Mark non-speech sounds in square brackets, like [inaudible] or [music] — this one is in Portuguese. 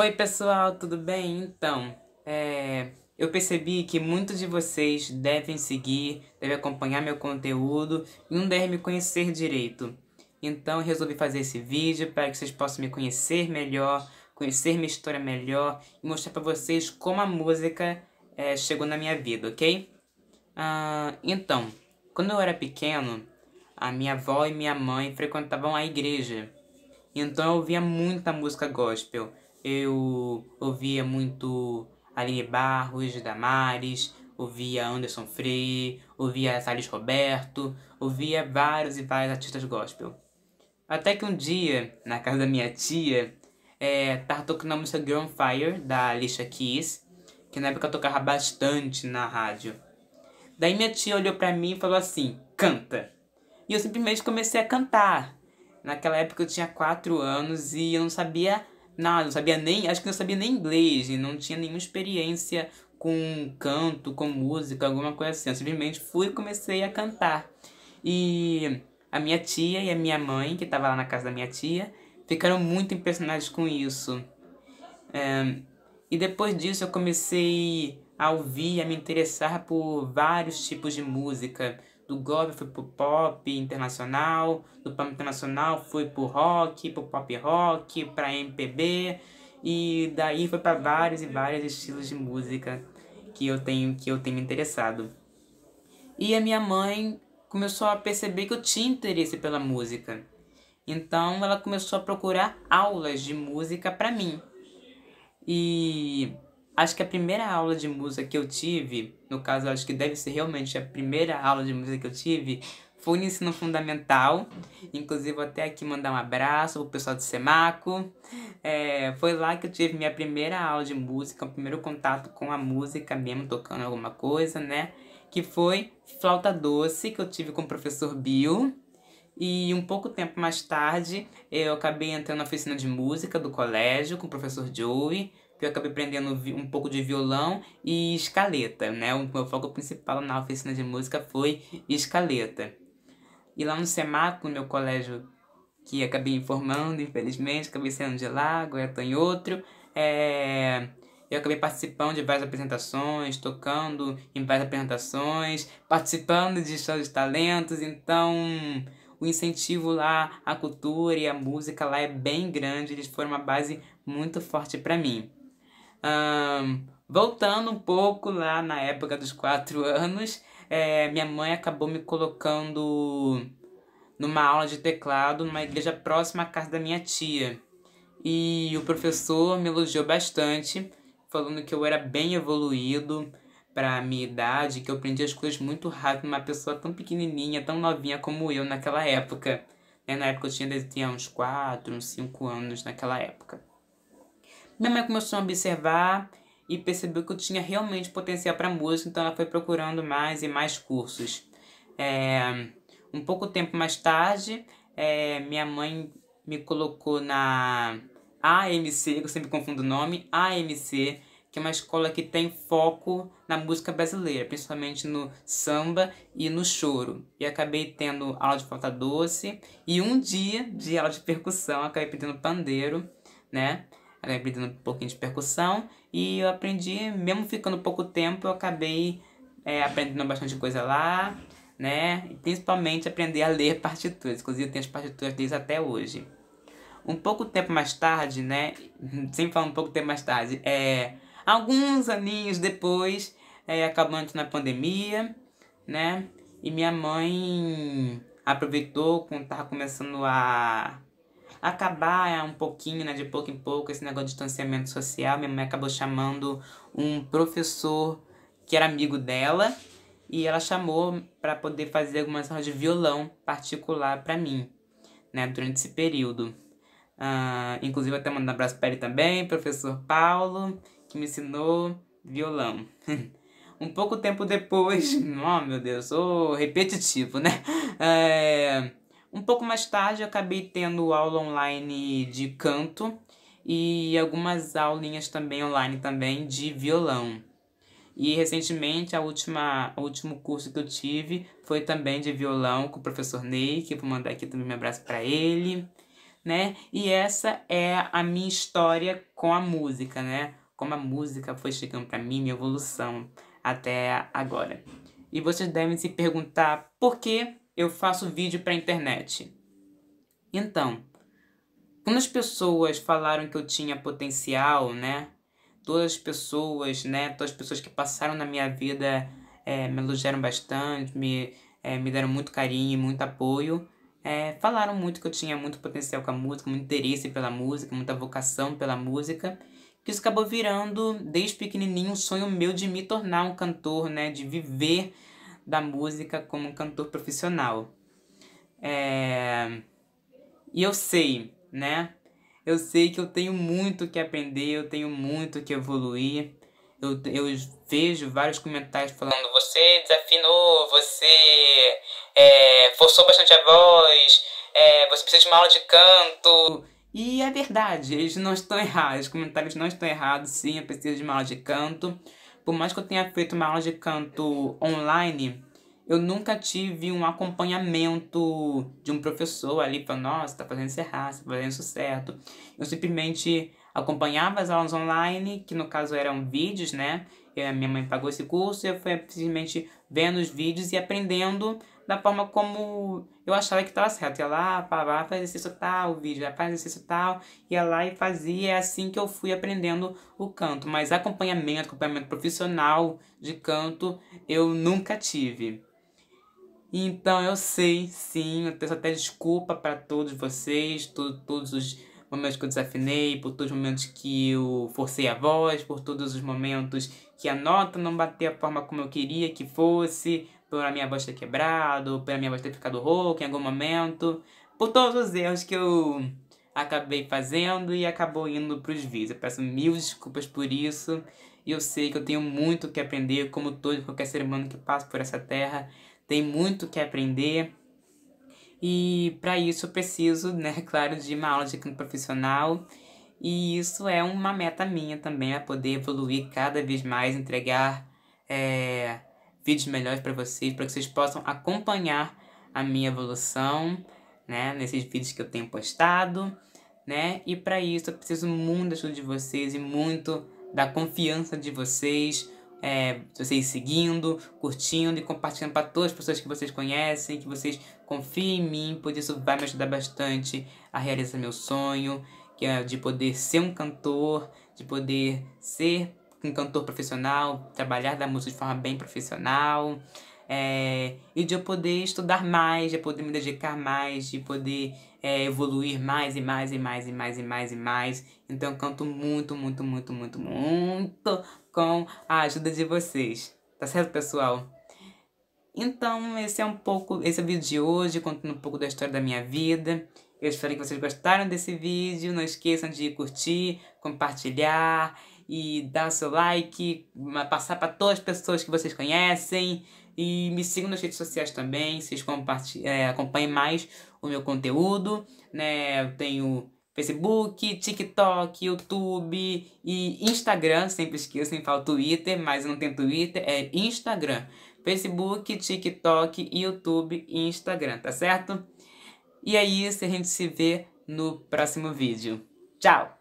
Oi, pessoal, tudo bem? Então, é, eu percebi que muitos de vocês devem seguir, devem acompanhar meu conteúdo e não devem me conhecer direito. Então, resolvi fazer esse vídeo para que vocês possam me conhecer melhor, conhecer minha história melhor e mostrar para vocês como a música é, chegou na minha vida, ok? Ah, então, quando eu era pequeno, a minha avó e minha mãe frequentavam a igreja. Então eu ouvia muita música gospel. Eu ouvia muito Aline Barros, Damares, ouvia Anderson Freire, ouvia Salles Roberto, ouvia vários e vários artistas gospel. Até que um dia, na casa da minha tia, é, tava tocando a música Girl on Fire, da Alicia Keys, que na época eu tocava bastante na rádio. Daí minha tia olhou para mim e falou assim, canta. E eu simplesmente comecei a cantar. Naquela época eu tinha 4 anos e eu não sabia nada, não sabia nem, acho que não sabia nem inglês e não tinha nenhuma experiência com canto, com música, alguma coisa assim. Eu simplesmente fui e comecei a cantar. E a minha tia e a minha mãe, que estava lá na casa da minha tia, ficaram muito impressionados com isso. É, e depois disso eu comecei a ouvir, a me interessar por vários tipos de música, do gospel fui pro pop internacional, do pop internacional fui pro rock, pro pop rock, pra MPB e daí foi para vários e vários estilos de música que eu tenho que eu tenho me interessado. E a minha mãe começou a perceber que eu tinha interesse pela música. Então ela começou a procurar aulas de música para mim. E acho que a primeira aula de música que eu tive, no caso, acho que deve ser realmente a primeira aula de música que eu tive, foi no ensino fundamental. Inclusive, até aqui mandar um abraço pro pessoal do Semaco. É, foi lá que eu tive minha primeira aula de música, o primeiro contato com a música mesmo, tocando alguma coisa, né? Que foi flauta doce, que eu tive com o professor Bill. E um pouco tempo mais tarde, eu acabei entrando na oficina de música do colégio com o professor Joey que eu acabei aprendendo um pouco de violão e escaleta, né? O meu foco principal na oficina de música foi escaleta. E lá no SEMAC, no meu colégio que acabei formando, infelizmente, acabei saindo de lá, agora estou em outro, é... eu acabei participando de várias apresentações, tocando em várias apresentações, participando de shows de talentos, então o incentivo lá à cultura e à música lá é bem grande, eles foram uma base muito forte para mim. Um, voltando um pouco lá na época dos quatro anos, é, minha mãe acabou me colocando numa aula de teclado numa igreja próxima à casa da minha tia. E o professor me elogiou bastante, falando que eu era bem evoluído para a minha idade, que eu aprendi as coisas muito rápido, numa pessoa tão pequenininha, tão novinha como eu naquela época. Né, na época eu tinha, tinha uns 4, uns 5 anos naquela época. Minha mãe começou a observar e percebeu que eu tinha realmente potencial para música, então ela foi procurando mais e mais cursos. É, um pouco tempo mais tarde, é, minha mãe me colocou na AMC, eu sempre confundo o nome, AMC, que é uma escola que tem foco na música brasileira, principalmente no samba e no choro. E acabei tendo aula de flauta doce e um dia de aula de percussão, acabei pedindo pandeiro, né? aprendi um pouquinho de percussão e eu aprendi, mesmo ficando pouco tempo, eu acabei é, aprendendo bastante coisa lá, né? E principalmente aprender a ler partituras, inclusive eu tenho as partituras desde até hoje. Um pouco tempo mais tarde, né? [laughs] Sempre falo um pouco tempo mais tarde, é, alguns aninhos depois, é, acabando na pandemia, né? E minha mãe aproveitou quando estava começando a acabar um pouquinho, né, de pouco em pouco, esse negócio de distanciamento social. Minha mãe acabou chamando um professor que era amigo dela e ela chamou para poder fazer algumas aulas de violão particular para mim, né, durante esse período. Uh, inclusive, até mandar um abraço para ele também, professor Paulo, que me ensinou violão. [laughs] um pouco tempo depois, [laughs] oh meu Deus, oh, repetitivo, né? É, um pouco mais tarde, eu acabei tendo aula online de canto e algumas aulinhas também online também de violão. E recentemente, a última, o último curso que eu tive foi também de violão com o professor Ney, que vou mandar aqui também um abraço para ele, né? E essa é a minha história com a música, né? Como a música foi chegando para mim, minha evolução até agora. E vocês devem se perguntar por que eu faço vídeo para internet. Então, quando as pessoas falaram que eu tinha potencial, né? Todas as pessoas, né? Todas as pessoas que passaram na minha vida é, me elogiaram bastante, me, é, me deram muito carinho, muito apoio. É, falaram muito que eu tinha muito potencial com a música, muito interesse pela música, muita vocação pela música. Que isso acabou virando, desde pequenininho, um sonho meu de me tornar um cantor, né? De viver da música como um cantor profissional. É... E eu sei, né? Eu sei que eu tenho muito que aprender, eu tenho muito que evoluir. Eu, eu vejo vários comentários falando: você desafinou, você é, forçou bastante a voz, é, você precisa de uma aula de canto. E é verdade, eles não estão errados, os comentários não estão errados, sim, eu preciso de uma aula de canto por mais que eu tenha feito uma aula de canto online, eu nunca tive um acompanhamento de um professor ali para nossa, tá fazendo isso errado, tá fazendo isso certo. Eu simplesmente acompanhava as aulas online, que no caso eram vídeos, né? Eu, minha mãe pagou esse curso e eu fui simplesmente vendo os vídeos e aprendendo da forma como eu achava que estava certo. Ia lá, pá, pá, faz exercício tal, vídeo, fazia faz exercício tal, ia lá e fazia. É assim que eu fui aprendendo o canto. Mas acompanhamento, acompanhamento profissional de canto, eu nunca tive. Então eu sei, sim, eu peço até desculpa para todos vocês, todos os momentos que eu desafinei, por todos os momentos que eu forcei a voz, por todos os momentos que a nota não bateu a forma como eu queria que fosse, por a minha voz ter quebrado, pela minha voz ter ficado rouca em algum momento, por todos os erros que eu acabei fazendo e acabou indo para os vídeos. Eu peço mil desculpas por isso. E eu sei que eu tenho muito que aprender, como todo qualquer ser humano que passa por essa terra tem muito que aprender e para isso eu preciso, né, [laughs] claro, de uma aula de canto profissional. E isso é uma meta minha também, é poder evoluir cada vez mais, entregar é, vídeos melhores para vocês, para que vocês possam acompanhar a minha evolução, né, nesses vídeos que eu tenho postado, né? E para isso eu preciso muito da ajuda de vocês e muito da confiança de vocês é, vocês seguindo, curtindo e compartilhando para todas as pessoas que vocês conhecem, que vocês confiem em mim, por isso vai me ajudar bastante a realizar meu sonho, que é de poder ser um cantor, de poder ser um cantor profissional, trabalhar da música de forma bem profissional, é, e de eu poder estudar mais, de eu poder me dedicar mais, de poder é, evoluir mais e mais e mais e mais e mais e mais. Então eu canto muito, muito, muito, muito, muito com a ajuda de vocês. Tá certo, pessoal? Então, esse é um pouco, esse é o vídeo de hoje, contando um pouco da história da minha vida. Eu espero que vocês gostaram desse vídeo. Não esqueçam de curtir, compartilhar e dar o seu like, passar para todas as pessoas que vocês conhecem. E me sigam nas redes sociais também, vocês é, acompanhem mais o meu conteúdo. Né? Eu tenho Facebook, TikTok, YouTube e Instagram. Sempre esqueço, sempre falo Twitter, mas não tem Twitter, é Instagram. Facebook, TikTok, YouTube e Instagram, tá certo? E é isso, a gente se vê no próximo vídeo. Tchau!